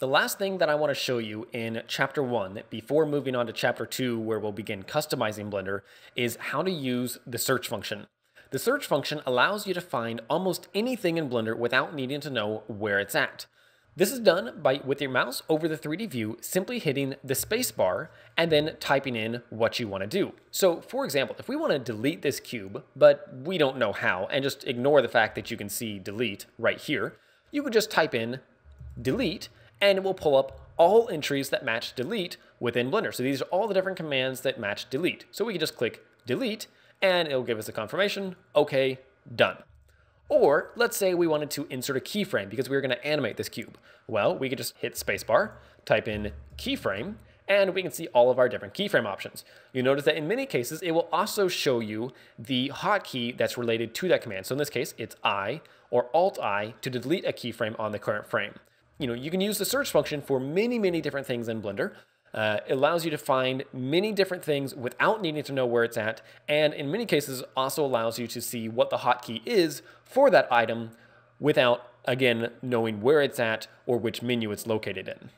The last thing that I want to show you in chapter one, before moving on to chapter two, where we'll begin customizing Blender, is how to use the search function. The search function allows you to find almost anything in Blender without needing to know where it's at. This is done by with your mouse over the 3D view, simply hitting the spacebar and then typing in what you want to do. So for example, if we want to delete this cube, but we don't know how, and just ignore the fact that you can see delete right here, you could just type in delete and it will pull up all entries that match delete within Blender. So these are all the different commands that match delete. So we can just click delete and it'll give us a confirmation, okay, done. Or let's say we wanted to insert a keyframe because we were gonna animate this cube. Well, we could just hit spacebar, type in keyframe, and we can see all of our different keyframe options. You notice that in many cases, it will also show you the hotkey that's related to that command. So in this case, it's I or Alt-I to delete a keyframe on the current frame you know, you can use the search function for many, many different things in Blender. Uh, it allows you to find many different things without needing to know where it's at, and in many cases also allows you to see what the hotkey is for that item without, again, knowing where it's at or which menu it's located in.